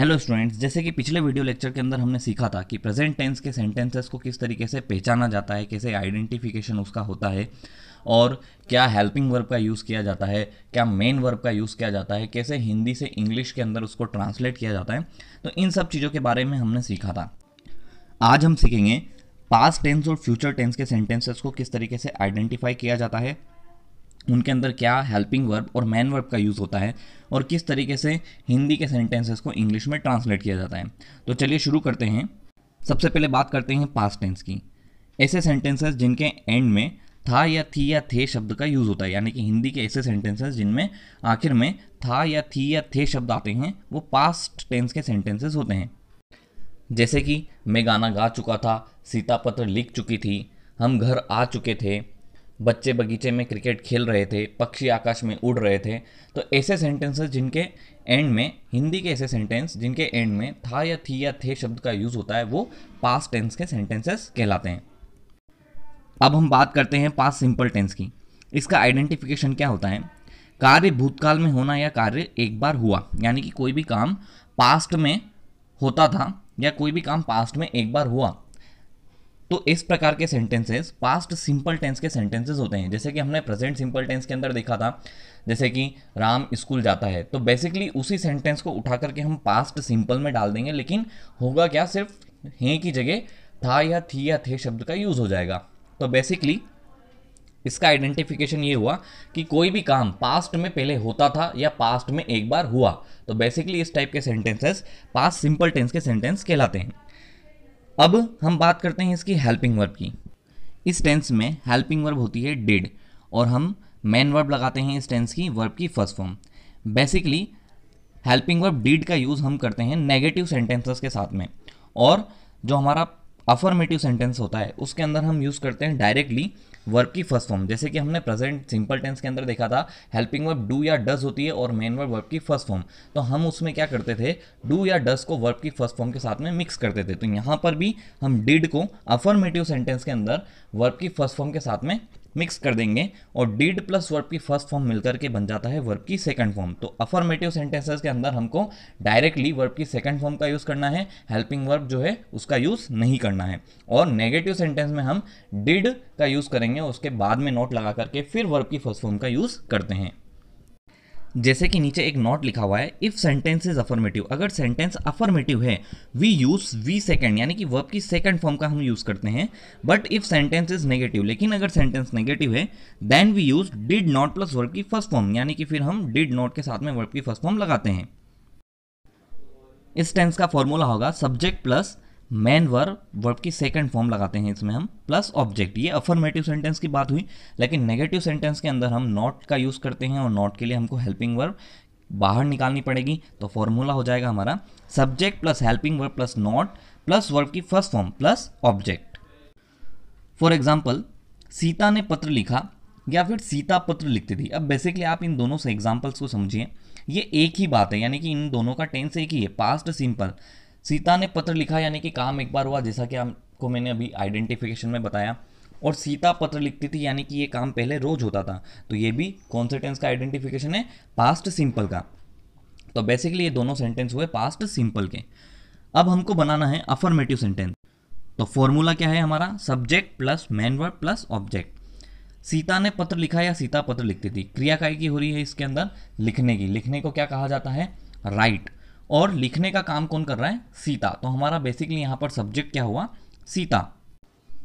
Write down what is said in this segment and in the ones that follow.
hello students जैसे कि पिछले वीडियो लेक्चर के अंदर हमने सीखा था कि प्रेजेंट टेंस के सेंटेंसेस को किस तरीके से पहचाना जाता है कैसे आइडेंटिफिकेशन उसका होता है और क्या हेल्पिंग वर्ब का यूज़ किया जाता है क्या मेन वर्ब का यूज़ किया जाता है कैसे हिंदी से इंग्लिश के अंदर उसको ट्रांसलेट किया जाता है तो इन सब चीज़ों के बारे में हमने सीखा था आज हम सीखेंगे पास्ट टेंस और फ्यूचर टेंस के सेंटेंसेस को किस तरीके से आइडेंटिफाई किया जाता है उनके अंदर क्या हेल्पिंग वर्ब और मैन वर्ब का यूज़ होता है और किस तरीके से हिंदी के सेंटेंसेस को इंग्लिश में ट्रांसलेट किया जाता है तो चलिए शुरू करते हैं सबसे पहले बात करते हैं पास्ट टेंस की ऐसे सेंटेंसेस जिनके एंड में था या थी या थे शब्द का यूज़ होता है यानी कि हिंदी के ऐसे सेंटेंसेस जिनमें आखिर में था या थी या थे शब्द आते हैं वो पास्ट टेंस के सेंटेंसेस होते हैं जैसे कि मैं गाना गा चुका था सीता पत्र लिख चुकी थी हम घर आ चुके थे बच्चे बगीचे में क्रिकेट खेल रहे थे पक्षी आकाश में उड़ रहे थे तो ऐसे सेंटेंसेस जिनके एंड में हिंदी के ऐसे सेंटेंस जिनके एंड में था या थी या थे शब्द का यूज़ होता है वो पास्ट टेंस के सेंटेंसेस कहलाते हैं अब हम बात करते हैं पास्ट सिंपल टेंस की इसका आइडेंटिफिकेशन क्या होता है कार्य भूतकाल में होना या कार्य एक बार हुआ यानी कि कोई भी काम पास्ट में होता था या कोई भी काम पास्ट में एक बार हुआ तो इस प्रकार के सेंटेंसेस पास्ट सिंपल टेंस के सेंटेंसेस होते हैं जैसे कि हमने प्रेजेंट सिंपल टेंस के अंदर देखा था जैसे कि राम स्कूल जाता है तो बेसिकली उसी सेंटेंस को उठा करके हम पास्ट सिंपल में डाल देंगे लेकिन होगा क्या सिर्फ हैं की जगह था या थी या थे शब्द का यूज़ हो जाएगा तो बेसिकली इसका आइडेंटिफिकेशन ये हुआ कि कोई भी काम पास्ट में पहले होता था या पास्ट में एक बार हुआ तो बेसिकली इस टाइप के सेंटेंसेस पास्ट सिंपल टेंस के सेंटेंस कहलाते हैं अब हम बात करते हैं इसकी हेल्पिंग वर्ब की इस टेंस में हेल्पिंग वर्ब होती है डिड और हम मेन वर्ब लगाते हैं इस टेंस की वर्ब की first form basically helping verb did का यूज़ हम करते हैं नेगेटिव सेंटेंसेस के साथ में और जो हमारा अफर्मेटिव सेंटेंस होता है उसके अंदर हम यूज़ करते हैं डायरेक्टली वर्ब की फर्स्ट फॉर्म जैसे कि हमने प्रेजेंट सिंपल टेंस के अंदर देखा था हेल्पिंग वर्ब डू या डस होती है और मेन वर्ब वर्ब की फर्स्ट फॉर्म तो हम उसमें क्या करते थे डू या डस को वर्ब की फर्स्ट फॉर्म के साथ में मिक्स करते थे तो यहाँ पर भी हम डिड को अफर्मेटिव सेंटेंस के अंदर वर्ब की फर्स्ट फॉर्म के साथ में मिक्स कर देंगे और डीड प्लस वर्ब की फर्स्ट फॉर्म मिलकर के बन जाता है वर्ब की सेकंड फॉर्म तो अफर्मेटिव सेंटेंसेस के अंदर हमको डायरेक्टली वर्ब की सेकंड फॉर्म का यूज़ करना है हेल्पिंग वर्ब जो है उसका यूज़ नहीं करना है और नेगेटिव सेंटेंस में हम डिड का यूज़ करेंगे उसके बाद में नोट लगा करके फिर वर्ब की फर्स्ट फॉर्म का यूज़ करते हैं जैसे कि नीचे एक नॉट लिखा हुआ है इफ़ सेंटेंस इज अफर्मेटिव अगर सेंटेंस अफर्मेटिव है वी यूज़ वी सेकेंड यानी कि वर्ब की सेकेंड फॉर्म का हम यूज़ करते हैं but if sentence is negative लेकिन अगर सेंटेंस नेगेटिव है then we use did not plus verb की फर्स्ट फॉर्म यानी कि फिर हम डिड नॉट के साथ में वर्ब की फर्स्ट फॉर्म लगाते हैं इस टेंस का फॉर्मूला होगा subject plus main verb verb की सेकंड फॉर्म लगाते हैं इसमें हम प्लस ऑब्जेक्ट ये अफर्मेटिव सेंटेंस की बात हुई लेकिन नेगेटिव सेंटेंस के अंदर हम नॉट का यूज़ करते हैं और नॉट के लिए हमको हेल्पिंग वर्ब बाहर निकालनी पड़ेगी तो फॉर्मूला हो जाएगा हमारा subject plus helping verb plus not plus verb की first form plus object for example Sita ने पत्र लिखा या फिर सीता पत्र लिखती थी अब बेसिकली आप इन दोनों से एग्जाम्पल्स को समझिए ये एक ही बात है यानी कि इन दोनों का टेंस एक ही है पास्ट सिंपल सीता ने पत्र लिखा यानी कि काम एक बार हुआ जैसा कि आपको मैंने अभी आइडेंटिफिकेशन में बताया और सीता पत्र लिखती थी यानी कि ये काम पहले रोज होता था तो ये भी कौन से टेंस का आइडेंटिफिकेशन है पास्ट सिंपल का तो बेसिकली ये दोनों सेंटेंस हुए पास्ट सिंपल के अब हमको बनाना है अफर्मेटिव सेंटेंस तो फॉर्मूला क्या है हमारा subject plus main word plus object Sita ने पत्र लिखा या सीता पत्र लिखती थी क्रिया काय की हो रही है इसके अंदर लिखने की लिखने को क्या कहा जाता है राइट और लिखने का काम कौन कर रहा है सीता तो हमारा बेसिकली यहाँ पर सब्जेक्ट क्या हुआ सीता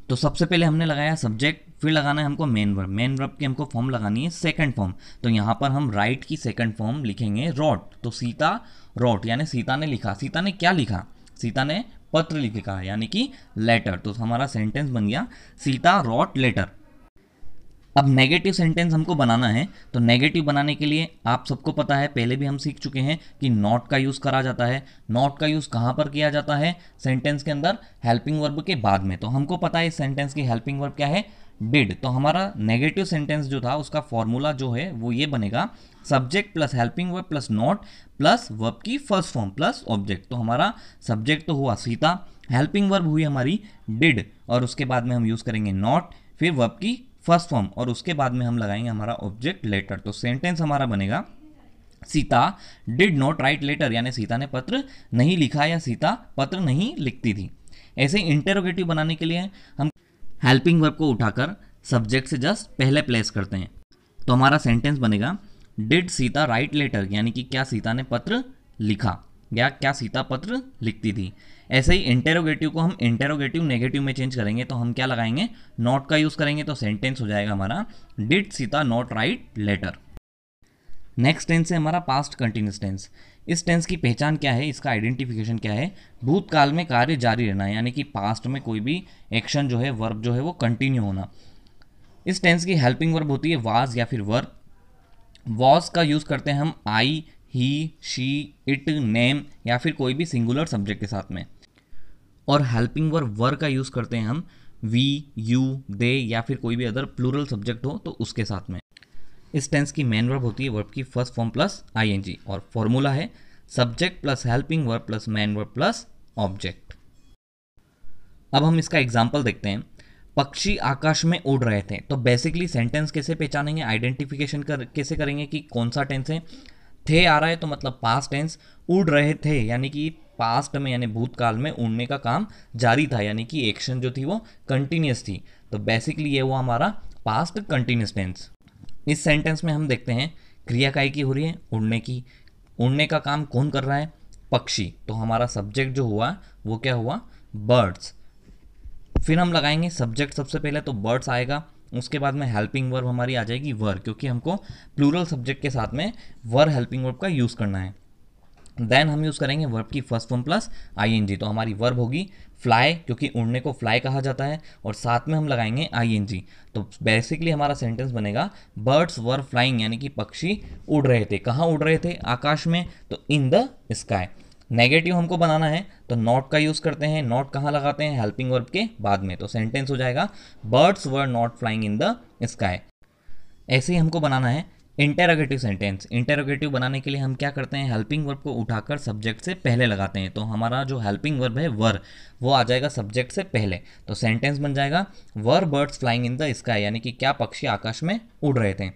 तो सबसे पहले हमने लगाया सब्जेक्ट फिर लगाना है हमको मेन वर्ब मेन वर्ब की हमको फॉर्म लगानी है सेकंड फॉर्म तो यहाँ पर हम राइट की सेकंड फॉर्म लिखेंगे रॉट तो सीता रॉट यानी सीता ने लिखा सीता ने क्या लिखा सीता ने पत्र लिखा यानी कि लेटर तो हमारा सेंटेंस बन गया सीता रॉट लेटर अब नेगेटिव सेंटेंस हमको बनाना है तो नेगेटिव बनाने के लिए आप सबको पता है पहले भी हम सीख चुके हैं कि नॉट का यूज़ करा जाता है नॉट का यूज़ कहाँ पर किया जाता है सेंटेंस के अंदर हेल्पिंग वर्ब के बाद में तो हमको पता है इस सेंटेंस की हेल्पिंग वर्ब क्या है डिड तो हमारा नेगेटिव सेंटेंस जो था उसका फॉर्मूला जो है वो ये बनेगा subject plus helping verb plus not plus verb की फर्स्ट फॉर्म प्लस ऑब्जेक्ट तो हमारा सब्जेक्ट तो हुआ सीता हेल्पिंग वर्ब हुई हमारी डिड और उसके बाद में हम यूज़ करेंगे नॉट फिर वर्ब की फर्स्ट फॉर्म और उसके बाद में हम लगाएंगे हमारा ऑब्जेक्ट लेटर तो सेंटेंस हमारा बनेगा Sita did not write letter यानी सीता ने पत्र नहीं लिखा या सीता पत्र नहीं लिखती थी ऐसे इंटेरोगेटिव बनाने के लिए हम हेल्पिंग वर्ब को उठाकर सब्जेक्ट से जस्ट पहले प्लेस करते हैं तो हमारा सेंटेंस बनेगा डिड सीता राइट लेटर यानी कि क्या सीता ने पत्र लिखा या क्या सीता पत्र लिखती थी ऐसे ही इंटेरोगेटिव को हम इंटेरोगेटिव नेगेटिव में चेंज करेंगे तो हम क्या लगाएंगे नॉट का यूज़ करेंगे तो सेंटेंस हो जाएगा हमारा did Sita not write letter next tense है हमारा पास्ट कंटिन्यूस टेंस इस टेंस की पहचान क्या है इसका आइडेंटिफिकेशन क्या है भूतकाल में कार्य जारी रहना यानी कि पास्ट में कोई भी एक्शन जो है वर्ब जो है वो कंटिन्यू होना इस टेंस की हेल्पिंग वर्ब होती है वाज या फिर वर्ब वॉज का यूज़ करते हैं हम I he she it name या फिर कोई भी सिंगुलर सब्जेक्ट के साथ में और हेल्पिंग वर वर का यूज़ करते हैं हम वी यू दे या फिर कोई भी अदर प्लूरल सब्जेक्ट हो तो उसके साथ में इस टेंस की मेन वर्ब होती है वर्ब की फर्स्ट फॉर्म प्लस आईएनजी और फॉर्मूला है subject plus helping verb plus main verb plus object अब हम इसका एग्जाम्पल देखते हैं पक्षी आकाश में उड़ रहे थे तो बेसिकली सेंटेंस कैसे पहचानेंगे आइडेंटिफिकेशन कर कैसे करेंगे कि कौन सा टेंस है थे आ रहा है तो मतलब पास्ट टेंस उड़ रहे थे यानी कि पास्ट में यानी भूतकाल में उड़ने का काम जारी था यानी कि एक्शन जो थी वो कंटिन्यूस थी तो बेसिकली ये हुआ हमारा पास्ट कंटिन्यूस टेंस इस सेंटेंस में हम देखते हैं क्रिया काय की हो रही है उड़ने की उड़ने का काम कौन कर रहा है पक्षी तो हमारा सब्जेक्ट जो हुआ वो क्या हुआ बर्ड्स फिर हम लगाएंगे सब्जेक्ट सबसे पहले तो बर्ड्स आएगा उसके बाद में हेल्पिंग वर्ब हमारी आ जाएगी वर क्योंकि हमको प्लूरल सब्जेक्ट के साथ में वर हेल्पिंग वर्ब का यूज़ करना है देन हम यूज़ करेंगे वर्ब की फर्स्ट फॉर्म प्लस आईएनजी तो हमारी वर्ब होगी फ्लाई क्योंकि उड़ने को फ्लाई कहा जाता है और साथ में हम लगाएंगे आईएनजी तो बेसिकली हमारा सेंटेंस बनेगा बर्ड्स वर फ्लाइंग यानी कि पक्षी उड़ रहे थे कहाँ उड़ रहे थे आकाश में तो इन द स्काई नेगेटिव हमको बनाना है तो नॉट का यूज़ करते हैं नॉट कहाँ लगाते हैं हेल्पिंग वर्ब के बाद में तो सेंटेंस हो जाएगा birds were not flying in the sky ऐसे ही हमको बनाना है इंटेरोगेटिव सेंटेंस इंटेरोगेटिव बनाने के लिए हम क्या करते हैं हेल्पिंग वर्ब को उठाकर सब्जेक्ट से पहले लगाते हैं तो हमारा जो हेल्पिंग वर्ब है वर वो आ जाएगा सब्जेक्ट से पहले तो सेंटेंस बन जाएगा were birds flying in the sky यानी कि क्या पक्षी आकाश में उड़ रहे थे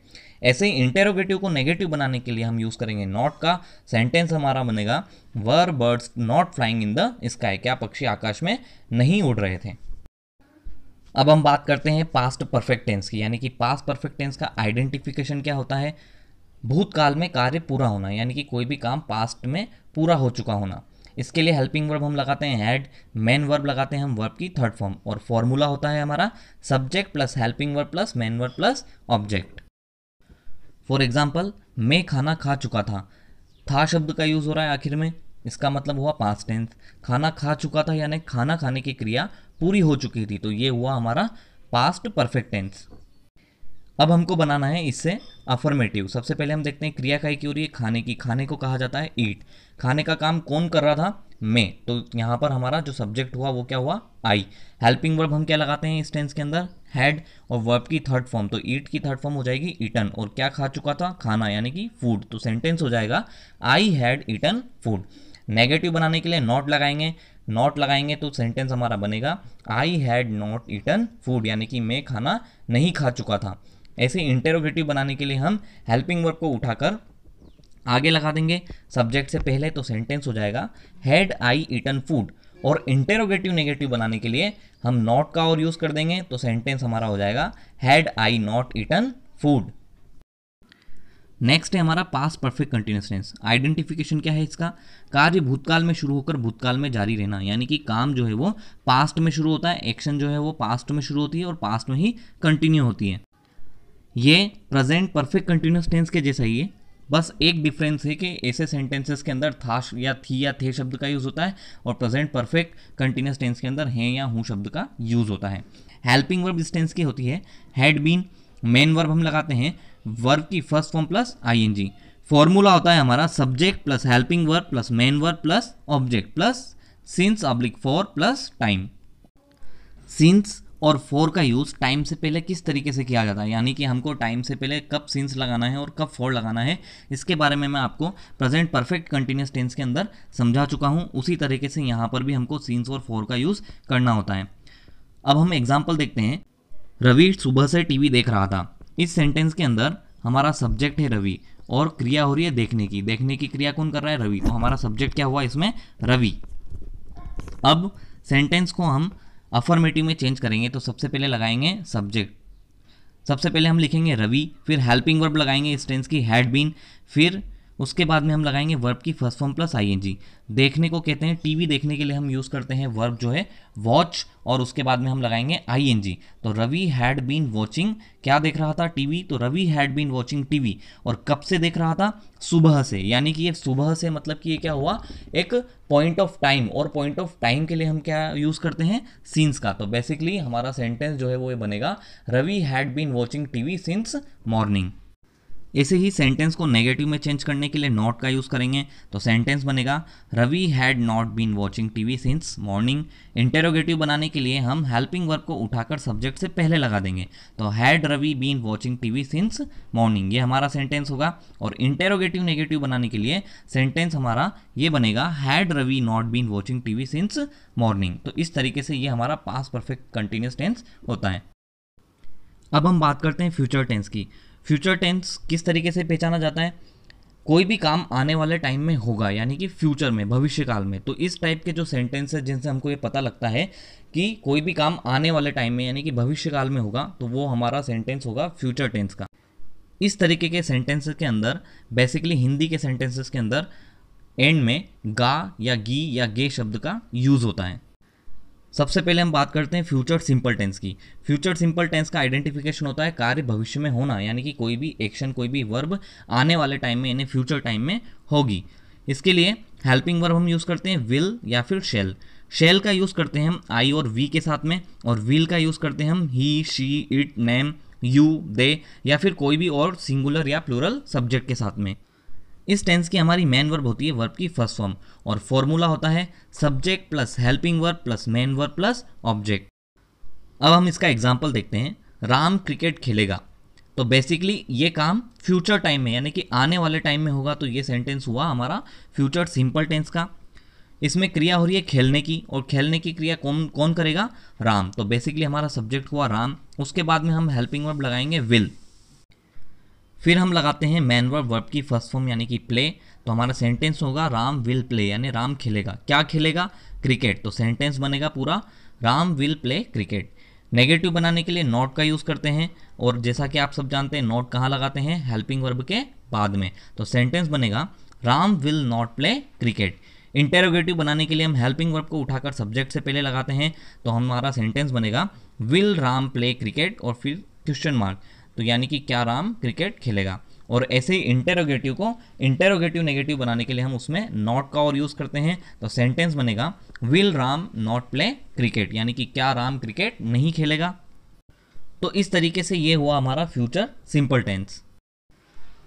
ऐसे ही इंटेरोगेटिव को नेगेटिव बनाने के लिए हम यूज़ करेंगे नॉट का सेंटेंस हमारा बनेगा were birds not flying in the sky क्या पक्षी आकाश में नहीं उड़ रहे थे अब हम बात करते हैं पास्ट परफेक्ट टेंस की यानी कि पास्ट परफेक्ट टेंस का आइडेंटिफिकेशन क्या होता है भूतकाल में कार्य पूरा होना यानी कि कोई भी काम पास्ट में पूरा हो चुका होना इसके लिए हेल्पिंग वर्ब हम लगाते हैं हैड मेन वर्ब लगाते हैं हम वर्ब की थर्ड फॉर्म और फॉर्मूला होता है हमारा subject plus helping verb plus main verb plus object for example मैं खाना खा चुका था था शब्द का यूज़ हो रहा है आखिर में इसका मतलब हुआ पास्ट टेंस खाना खा चुका था यानी खाना खाने की क्रिया पूरी हो चुकी थी तो ये हुआ हमारा पास्ट परफेक्ट टेंस अब हमको बनाना है इससे अफर्मेटिव सबसे पहले हम देखते हैं क्रिया का ही क्यों रही है खाने की खाने को कहा जाता है ईट खाने का काम कौन कर रहा था में तो यहाँ पर हमारा जो सब्जेक्ट हुआ वो क्या हुआ आई हेल्पिंग वर्ब हम क्या लगाते हैं इस टेंस के अंदर हैड और वर्ब की थर्ड फॉर्म तो ईट की थर्ड फॉर्म हो जाएगी ईटन और क्या खा चुका था खाना यानी कि फूड तो सेंटेंस हो जाएगा I had eaten food negative बनाने के लिए नॉट लगाएंगे नॉट लगाएंगे तो सेंटेंस हमारा बनेगा I had not eaten food यानी कि मैं खाना नहीं खा चुका था ऐसे इंटेरोगेटिव बनाने के लिए हम हेल्पिंग वर्ब को उठाकर आगे लगा देंगे सब्जेक्ट से पहले तो सेंटेंस हो जाएगा हैड आई ईटन फूड और इंटेरोगेटिव नेगेटिव बनाने के लिए हम नॉट का और यूज़ कर देंगे तो सेंटेंस हमारा हो जाएगा had I not eaten food next है हमारा past perfect continuous tense identification क्या है इसका कार्य भूतकाल में शुरू होकर भूतकाल में जारी रहना यानी कि काम जो है वो पास्ट में शुरू होता है एक्शन जो है वो पास्ट में शुरू होती है और पास्ट में ही कंटिन्यू होती है ये प्रेजेंट परफेक्ट कंटिन्यूस टेंस के जैसा ही है बस एक डिफरेंस है कि ऐसे सेंटेंसेस के अंदर था या थी या थे शब्द का यूज़ होता है और प्रेजेंट परफेक्ट कंटिन्यूस टेंस के अंदर हैं या हूँ शब्द का यूज़ होता है हेल्पिंग वर्ब इस टेंस की होती है हैड बीन मेन वर्ब हम लगाते हैं वर्ब की first form plus I N G formula होता है हमारा subject plus helping verb plus main verb plus object plus since oblique for plus time since और फोर का यूज़ टाइम से पहले किस तरीके से किया जाता है यानी कि हमको टाइम से पहले कब सिंस लगाना है और कब फोर लगाना है इसके बारे में मैं आपको प्रेजेंट परफेक्ट कंटिन्यूस टेंस के अंदर समझा चुका हूँ उसी तरीके से यहाँ पर भी हमको सिंस और फोर का यूज़ करना होता है अब हम एग्जाम्पल देखते हैं रवि सुबह से टी देख रहा था इस सेंटेंस के अंदर हमारा सब्जेक्ट है रवि और क्रिया हो रही है देखने की देखने की क्रिया कौन कर रहा है रवि तो हमारा सब्जेक्ट क्या हुआ इसमें रवि अब सेंटेंस को हम अफॉर्मेटिव में चेंज करेंगे तो सबसे पहले लगाएंगे सब्जेक्ट सबसे पहले हम लिखेंगे रवि फिर हेल्पिंग वर्ब लगाएंगे इस टेंस की हैड बीन फिर उसके बाद में हम लगाएंगे वर्ब की फर्स्ट फॉर्म प्लस आईएनजी देखने को कहते हैं टीवी देखने के लिए हम यूज़ करते हैं वर्ब जो है वॉच और उसके बाद में हम लगाएंगे आईएनजी तो रवि हैड बीन वॉचिंग क्या देख रहा था टीवी तो Ravi had been watching TV और कब से देख रहा था सुबह से यानी कि ये सुबह से मतलब कि ये क्या हुआ एक पॉइंट ऑफ टाइम और पॉइंट ऑफ टाइम के लिए हम क्या यूज़ करते हैं सीन्स का तो बेसिकली हमारा सेंटेंस जो है वो ये बनेगा Ravi had been watching TV since morning ऐसे ही सेंटेंस को नेगेटिव में चेंज करने के लिए नॉट का यूज़ करेंगे तो सेंटेंस बनेगा Ravi had not been watching TV since morning interrogative बनाने के लिए हम हेल्पिंग वर्ब को उठाकर सब्जेक्ट से पहले लगा देंगे तो had Ravi been watching TV since morning ये हमारा सेंटेंस होगा और इंटेरोगेटिव नेगेटिव बनाने के लिए सेंटेंस हमारा ये बनेगा had Ravi not been watching TV since morning तो इस तरीके से ये हमारा पास परफेक्ट कंटिन्यूस टेंस होता है अब हम बात करते हैं फ्यूचर टेंस की फ्यूचर टेंस किस तरीके से पहचाना जाता है कोई भी काम आने वाले टाइम में होगा यानी कि फ्यूचर में भविष्य काल में तो इस टाइप के जो सेंटेंस है जिनसे हमको ये पता लगता है कि कोई भी काम आने वाले टाइम में यानी कि भविष्य काल में होगा तो वो हमारा सेंटेंस होगा फ्यूचर टेंस का इस तरीके के सेंटेंसेस के अंदर बेसिकली हिंदी के सेंटेंसेस के अंदर एंड में गा या गी या गे शब्द का यूज़ होता है सबसे पहले हम बात करते हैं फ्यूचर सिंपल टेंस की फ्यूचर सिंपल टेंस का आइडेंटिफिकेशन होता है कार्य भविष्य में होना यानी कि कोई भी एक्शन कोई भी वर्ब आने वाले टाइम में यानी फ्यूचर टाइम में होगी इसके लिए हेल्पिंग वर्ब हम यूज़ करते हैं विल या फिर शेल शेल का यूज़ करते हैं हम आई और वी के साथ में और विल का यूज़ करते हैं हम he she it name you they या फिर कोई भी और सिंगुलर या प्लूरल सब्जेक्ट के साथ में इस टेंस की हमारी मेन वर्ब होती है वर्ब की फर्स्ट फॉर्म और फॉर्मूला होता है subject plus helping verb plus main verb plus object अब हम इसका एग्जाम्पल देखते हैं राम क्रिकेट खेलेगा तो बेसिकली ये काम फ्यूचर टाइम में यानी कि आने वाले टाइम में होगा तो ये सेंटेंस हुआ हमारा फ्यूचर सिंपल टेंस का इसमें क्रिया हो रही है खेलने की और खेलने की क्रिया कौन कौन करेगा राम तो बेसिकली हमारा सब्जेक्ट हुआ राम उसके बाद में हम हेल्पिंग वर्ब लगाएंगे विल फिर हम लगाते हैं मैन वर्ब वर्ब की फर्स्ट फॉर्म यानी कि प्ले तो हमारा सेंटेंस होगा राम विल प्ले यानी राम खेलेगा क्या खेलेगा क्रिकेट तो सेंटेंस बनेगा पूरा Ram will play cricket negative बनाने के लिए नॉट का यूज़ करते हैं और जैसा कि आप सब जानते हैं नॉट कहाँ लगाते हैं हेल्पिंग वर्ब के बाद में तो सेंटेंस बनेगा Ram will not play cricket interrogative बनाने के लिए हम हेल्पिंग वर्ब को उठाकर सब्जेक्ट से पहले लगाते हैं तो हमारा सेंटेंस बनेगा विल राम प्ले क्रिकेट और फिर क्वेश्चन मार्क तो यानी कि क्या राम क्रिकेट खेलेगा और ऐसे ही इंटेरोगेटिव को इंटेरोगेटिव नेगेटिव बनाने के लिए हम उसमें नॉट का और यूज़ करते हैं तो सेंटेंस बनेगा will Ram not play cricket यानी कि क्या राम क्रिकेट नहीं खेलेगा तो इस तरीके से ये हुआ हमारा फ्यूचर सिंपल टेंस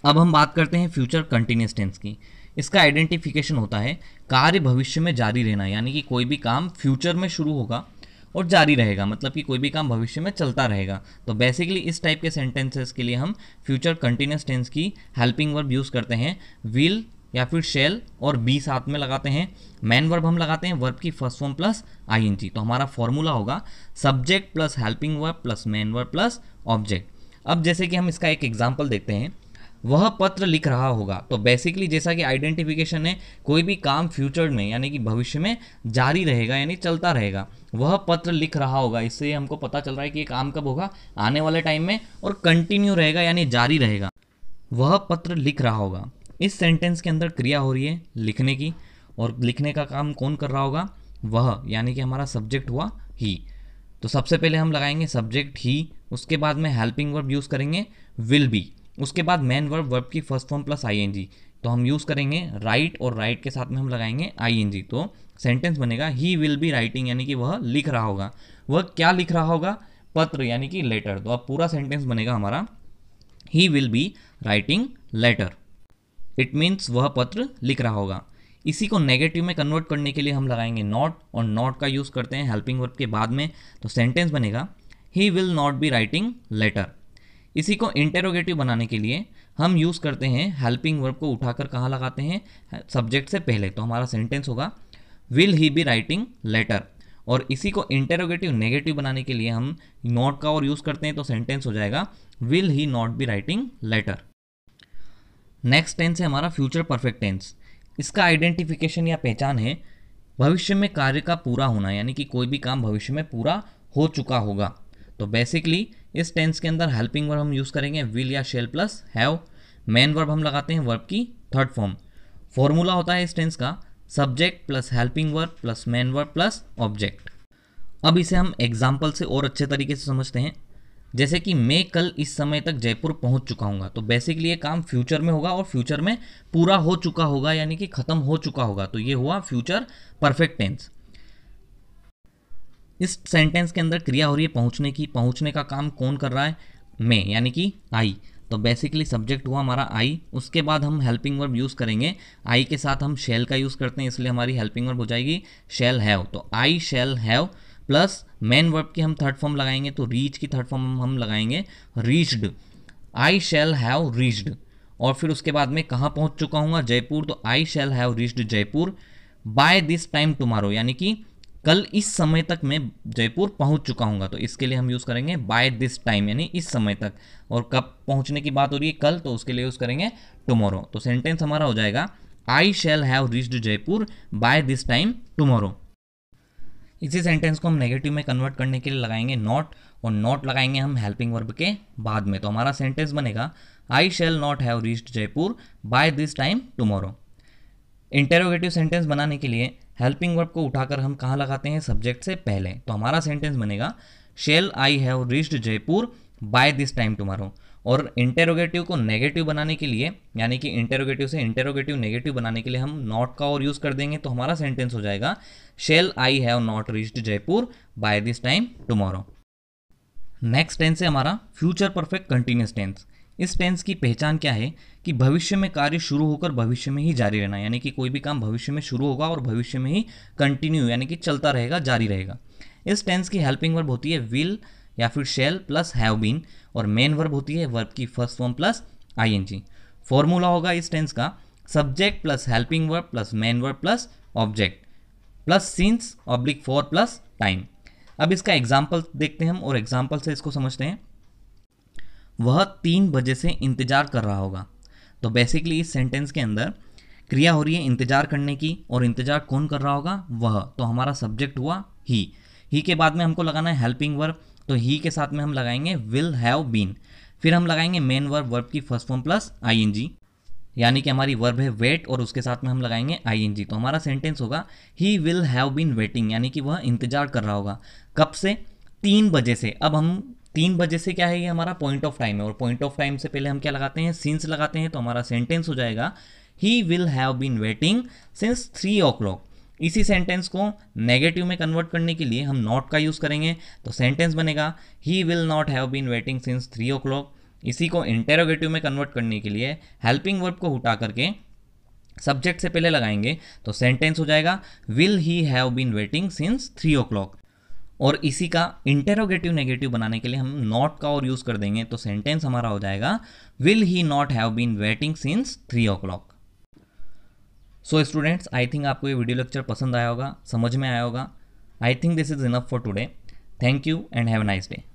अब हम बात करते हैं फ्यूचर कंटिन्यूस टेंस की इसका आइडेंटिफिकेशन होता है कार्य भविष्य में जारी रहना यानी कि कोई भी काम फ्यूचर में शुरू होगा और जारी रहेगा मतलब कि कोई भी काम भविष्य में चलता रहेगा तो बेसिकली इस टाइप के सेंटेंसेस के लिए हम फ्यूचर कंटिन्यूस टेंस की हेल्पिंग वर्ब यूज़ करते हैं विल या फिर शेल और बी साथ में लगाते हैं मैन वर्ब हम लगाते हैं वर्ब की फर्स्ट फॉर्म प्लस आईएनजी तो हमारा फॉर्मूला होगा subject plus helping verb plus main verb plus object अब जैसे कि हम इसका एक एग्जाम्पल देखते हैं वह पत्र लिख रहा होगा तो बेसिकली जैसा कि आइडेंटिफिकेशन है कोई भी काम फ्यूचर में यानी कि भविष्य में जारी रहेगा यानी चलता रहेगा वह पत्र लिख रहा होगा इससे हमको पता चल रहा है कि ये काम कब होगा आने वाले टाइम में और कंटिन्यू रहेगा यानी जारी रहेगा वह पत्र लिख रहा होगा इस सेंटेंस के अंदर क्रिया हो रही है लिखने की और लिखने का काम कौन कर रहा होगा वह यानी कि हमारा सब्जेक्ट हुआ ही तो सबसे पहले हम लगाएंगे सब्जेक्ट ही उसके बाद में हेल्पिंग वर्ब यूज़ करेंगे विल बी उसके बाद मैन वर्ब वर्ब की फर्स्ट फॉर्म प्लस आई तो हम यूज़ करेंगे राइट और राइट के साथ में हम लगाएंगे आई तो सेंटेंस बनेगा ही विल बी राइटिंग यानी कि वह लिख रहा होगा वह क्या लिख रहा होगा पत्र यानी कि लेटर तो अब पूरा सेंटेंस बनेगा हमारा he will be writing letter it means वह पत्र लिख रहा होगा इसी को नेगेटिव में कन्वर्ट करने के लिए हम लगाएंगे नॉट और नॉट का यूज़ करते हैं हेल्पिंग वर्ब के बाद में तो सेंटेंस बनेगा he will not be writing letter इसी को इंटेरोगेटिव बनाने के लिए हम यूज़ करते हैं हेल्पिंग वर्ब को उठाकर कहाँ लगाते हैं सब्जेक्ट से पहले तो हमारा सेंटेंस होगा will he be writing letter और इसी को इंटेरोगेटिव नेगेटिव बनाने के लिए हम नॉट का और यूज़ करते हैं तो सेंटेंस हो जाएगा will he not be writing letter next tense है हमारा फ्यूचर परफेक्ट टेंस इसका आइडेंटिफिकेशन या पहचान है भविष्य में कार्य का पूरा होना यानी कि कोई भी काम भविष्य में पूरा हो चुका होगा तो बेसिकली इस टेंस के अंदर हेल्पिंग वर्ब हम यूज़ करेंगे विल या shall plus have main verb हम लगाते हैं वर्ब की थर्ड फॉर्म फॉर्मूला होता है इस टेंस का subject plus helping verb plus main verb plus object अब इसे हम एग्जाम्पल से और अच्छे तरीके से समझते हैं जैसे कि मैं कल इस समय तक जयपुर पहुंच चुका हूँ तो बेसिकली ये काम फ्यूचर में होगा और फ्यूचर में पूरा हो चुका होगा यानी कि ख़त्म हो चुका होगा तो ये हुआ फ्यूचर परफेक्ट टेंस इस सेंटेंस के अंदर क्रिया हो रही है पहुँचने की पहुँचने का काम कौन कर रहा है मैं यानी कि आई तो बेसिकली सब्जेक्ट हुआ हमारा आई उसके बाद हम हेल्पिंग वर्ब यूज़ करेंगे आई के साथ हम शेल का यूज़ करते हैं इसलिए हमारी हेल्पिंग वर्ब हो जाएगी शेल हैव तो I shall have plus main verb की हम थर्ड फॉर्म लगाएंगे तो रीच की थर्ड फॉर्म हम लगाएंगे reached I shall have reached और फिर उसके बाद में कहाँ पहुँच चुका हूँ जयपुर तो I shall have reached Jaipur by this time tomorrow यानी कि कल इस समय तक मैं जयपुर पहुंच चुका हूँ तो इसके लिए हम यूज़ करेंगे बाय दिस टाइम यानी इस समय तक और कब पहुंचने की बात हो रही है कल तो उसके लिए यूज़ करेंगे टुमोरो तो सेंटेंस हमारा हो जाएगा I shall have reached Jaipur by this time tomorrow इसी सेंटेंस को हम नेगेटिव में कन्वर्ट करने के लिए लगाएंगे नॉट और नॉट लगाएंगे हम हेल्पिंग वर्ब के बाद में तो हमारा सेंटेंस बनेगा I shall not have reached Jaipur by this time tomorrow interrogative sentence बनाने के लिए हेल्पिंग वर्ब को उठाकर हम कहाँ लगाते हैं सब्जेक्ट से पहले तो हमारा सेंटेंस बनेगा shall I have reached Jaipur by this time tomorrow और इंटेरोगेटिव को नेगेटिव बनाने के लिए यानी कि इंटेरोगेटिव से इंटेरोगेटिव नेगेटिव बनाने के लिए हम नॉट का और यूज़ कर देंगे तो हमारा सेंटेंस हो जाएगा shall I have not reached Jaipur by this time tomorrow next tense है हमारा फ्यूचर परफेक्ट कंटिन्यूस टेंस इस टेंस की पहचान क्या है कि भविष्य में कार्य शुरू होकर भविष्य में ही जारी रहना यानी कि कोई भी काम भविष्य में शुरू होगा और भविष्य में ही कंटिन्यू यानी कि चलता रहेगा जारी रहेगा इस टेंस की हेल्पिंग वर्ब होती है विल या फिर शेल प्लस हैव बीन और मेन वर्ब होती है वर्ब की first form plus I formula होगा इस टेंस का subject plus helping verb plus main verb plus object plus since oblique for plus time अब इसका एग्जाम्पल देखते हैं हम और एग्जाम्पल से इसको समझते हैं वह तीन बजे से इंतजार कर रहा होगा तो बेसिकली इस सेंटेंस के अंदर क्रिया हो रही है इंतजार करने की और इंतजार कौन कर रहा होगा वह तो हमारा सब्जेक्ट हुआ ही ही के बाद में हमको लगाना है हेल्पिंग वर्ब तो ही के साथ में हम लगाएंगे विल हैव बीन फिर हम लगाएंगे मेन वर्ब वर्ब की फर्स्ट फॉर्म प्लस आईएनजी यानी कि हमारी वर्ब है वेट और उसके साथ में हम लगाएंगे आईएनजी तो हमारा सेंटेंस होगा he will have been waiting यानी कि वह इंतजार कर रहा होगा कब से तीन बजे से अब हम तीन बजे से क्या है ये हमारा पॉइंट ऑफ टाइम है और पॉइंट ऑफ टाइम से पहले हम क्या लगाते हैं सिंस लगाते हैं तो हमारा सेंटेंस हो जाएगा he will have been waiting since three o'clock इसी सेंटेंस को नेगेटिव में कन्वर्ट करने के लिए हम नॉट का यूज़ करेंगे तो सेंटेंस बनेगा he will not have been waiting since three o'clock इसी को इंटेरोगेटिव में कन्वर्ट करने के लिए हेल्पिंग वर्ब को हटा करके सब्जेक्ट से पहले लगाएंगे तो सेंटेंस हो जाएगा will he have been waiting since three o'clock और इसी का इंटेरोगेटिव नेगेटिव बनाने के लिए हम नॉट का और यूज़ कर देंगे तो सेंटेंस हमारा हो जाएगा will he not have been waiting since three o'clock so students I think आपको ये वीडियो लेक्चर पसंद आया होगा समझ में आया होगा I think this is enough for today thank you and have nice day